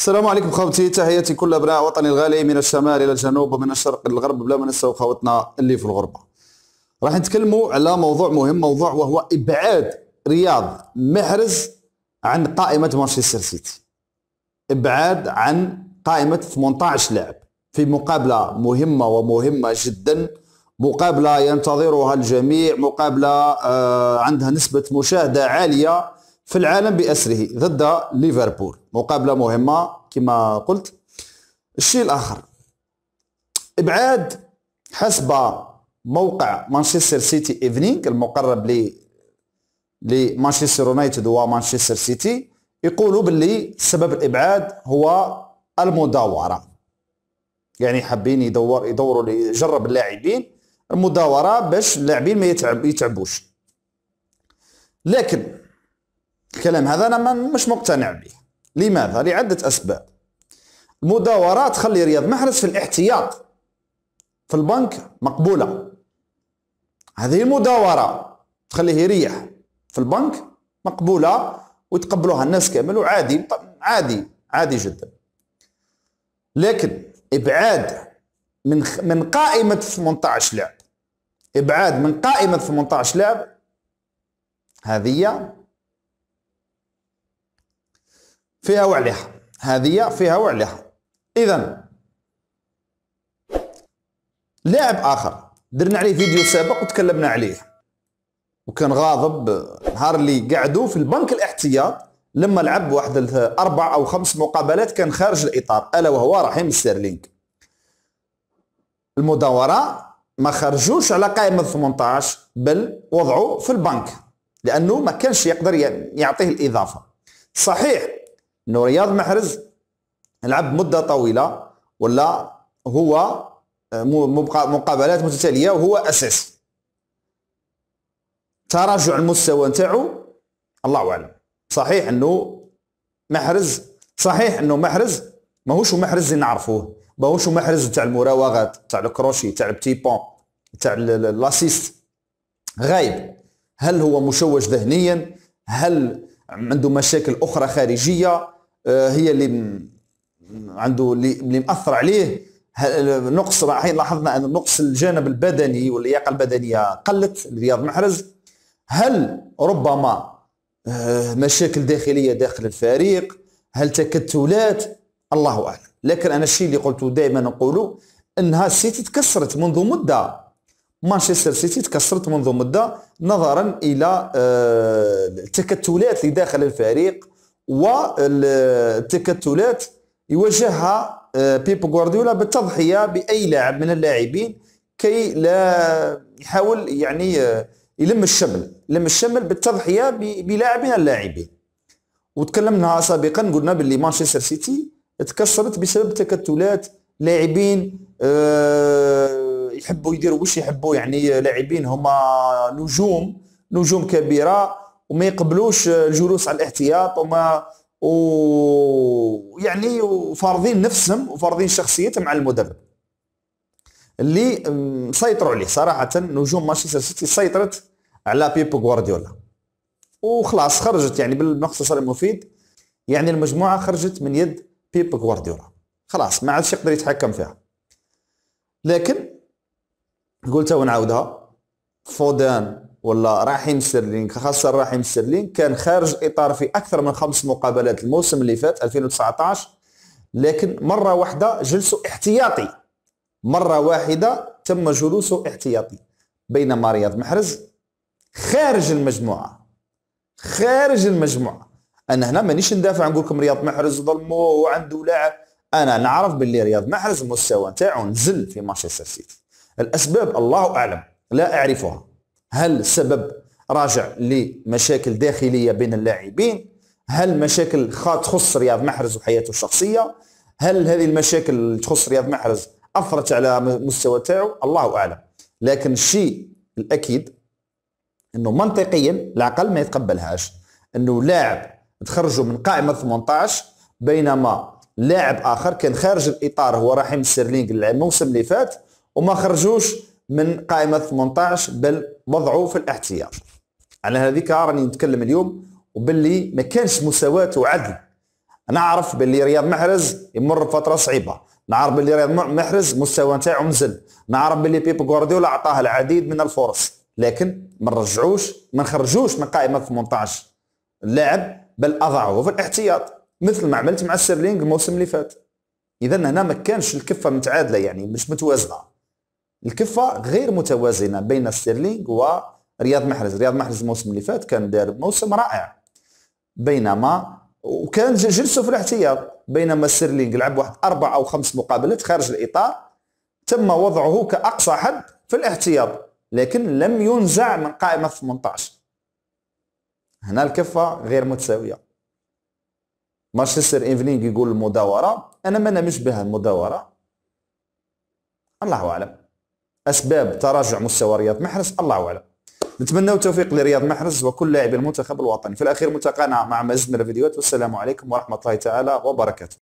السلام عليكم خوتي تحياتي كل ابناء وطني الغالي من الشمال الى الجنوب ومن الشرق الى الغرب بلا ما ننساو خوتنا اللي في الغربه راح نتكلموا على موضوع مهم موضوع وهو ابعاد رياض محرز عن قائمه مانشستر سيتي ابعاد عن قائمه 18 لاعب في مقابله مهمه ومهمه جدا مقابله ينتظرها الجميع مقابله آه، عندها نسبه مشاهده عاليه في العالم بأسره ضد ليفربول مقابلة مهمة كما قلت الشيء الآخر إبعاد حسب موقع مانشستر سيتي ايفنينغ المقرب ل لمانشستر يونايتد ومانشستر سيتي يقولوا باللي سبب الابعاد هو المداوره يعني حابين يدور يدوروا يجرب اللاعبين المداوره باش اللاعبين ما يتعب يتعبوش لكن الكلام هذا أنا مش مقتنع به لماذا؟ لعدة أسباب المداورة تخلي رياض محرز في الاحتياط في البنك مقبولة هذه المداورة تخليه يريح في البنك مقبولة ويتقبلوها الناس كامل وعادي عادي عادي جدا لكن إبعاد من من قائمة 18 لاعب إبعاد من قائمة 18 لاعب هذه فيها وعليها هذه فيها وعليها اذا لاعب اخر درنا عليه فيديو سابق وتكلمنا عليه وكان غاضب نهار اللي قعدوا في البنك الاحتياط لما لعب واحد اربع او خمس مقابلات كان خارج الاطار الا وهو رحيم ستيرلينغ المداوره ما خرجوش على قائمه 18 بل وضعوه في البنك لانه ما كانش يقدر يعطيه الاضافه صحيح انه رياض محرز لعب مده طويله ولا هو آه، مقابلات متتاليه وهو اساس تراجع المستوى نتاعو الله اعلم صحيح انه محرز صحيح انه محرز ماهوش محرز اللي نعرفوه ماهوش محرز تاع المراوغات تاع الكروشي تاع البتي بون تاع لاسيست غايب هل هو مشوش ذهنيا هل عنده مشاكل اخرى خارجيه آه، هي اللي عنده اللي مأثر عليه نقص لاحظنا ان نقص الجانب البدني واللياقه البدنيه قلت لرياض محرز هل ربما آه، مشاكل داخليه داخل الفريق هل تكتلات الله اعلم لكن انا الشيء اللي قلته دائما نقوله انها سيتي تكسرت منذ مده مانشستر سيتي تكسرت منذ مده نظرا الى آه، التكتلات اللي داخل الفريق والتكتلات يواجهها آه، بيب غوارديولا بالتضحيه باي لاعب من اللاعبين كي لا يحاول يعني آه، يلم الشمل لم الشمل بالتضحيه بلاعب من اللاعبين وتكلمنا سابقا قلنا باللي مانشستر سيتي تكسرت بسبب تكتلات لاعبين آه يحبوا يديروا واش يحبوا يعني لاعبين هما نجوم نجوم كبيره وما يقبلوش الجلوس على الاحتياط وما ويعني وفارضين نفسهم وفارضين شخصيتهم على المدرب اللي مسيطروا عليه صراحه نجوم مانشستر سيتي سيطرت على بيبو غوارديولا وخلاص خرجت يعني بالمختصر المفيد يعني المجموعه خرجت من يد بيب غوارديولا خلاص ما عادش يقدر يتحكم فيها لكن قلتها ونعاودها فودان ولا راحيم سيرلين خاصه راحيم سيرلين كان خارج اطار في اكثر من خمس مقابلات الموسم اللي فات 2019 لكن مره واحده جلسوا احتياطي مره واحده تم جلوسه احتياطي بينما رياض محرز خارج المجموعه خارج المجموعه انا هنا مانيش ندافع نقول لكم رياض محرز ظلمو وعنده لاعب انا نعرف باللي رياض محرز المستوى نتاعو نزل في مانشستر سيتي الأسباب الله أعلم لا أعرفها هل السبب راجع لمشاكل داخلية بين اللاعبين هل مشاكل تخص رياض محرز وحياته الشخصية هل هذه المشاكل اللي تخص رياض محرز أثرت على مستوى تاعو الله أعلم لكن الشيء الأكيد أنه منطقيا العقل ما يتقبلهاش أنه لاعب تخرجوا من قائمة 18 بينما لاعب آخر كان خارج الإطار هو رحيم السيرلينغ الموسم اللي فات وما خرجوش من قائمة 18 بل وضعوا في الاحتياط على هذيك راني نتكلم اليوم وباللي ما كانش مساواة وعدل نعرف باللي رياض محرز يمر بفترة صعيبة نعرف باللي رياض محرز مستوى نتاعو نزل نعرف باللي بيب غوارديولا عطاه العديد من الفرص لكن ما نرجعوش ما نخرجوش من قائمة 18 اللاعب بل اضعوه في الاحتياط مثل ما عملت مع سيرلينغ الموسم اللي فات اذا هنا ما كانش الكفه متعادله يعني مش متوازنه الكفه غير متوازنه بين ستيرلينغ ورياض محرز رياض محرز الموسم اللي فات كان دار موسم رائع بينما وكان جلسوا في الاحتياط بينما ستيرلينغ لعب واحد اربع او خمس مقابلات خارج الاطار تم وضعه كاقصى حد في الاحتياط لكن لم ينزع من قائمه 18 هنا الكفه غير متساويه مانشستر ايفنينغ يقول المداوره انا ما نمش بها المداوره الله اعلم اسباب تراجع مستوى رياض محرز الله اعلم نتمنى التوفيق لرياض محرز وكل لاعبي المنتخب الوطني في الاخير ملتقانا مع مزيد من الفيديوهات والسلام عليكم ورحمه الله تعالى وبركاته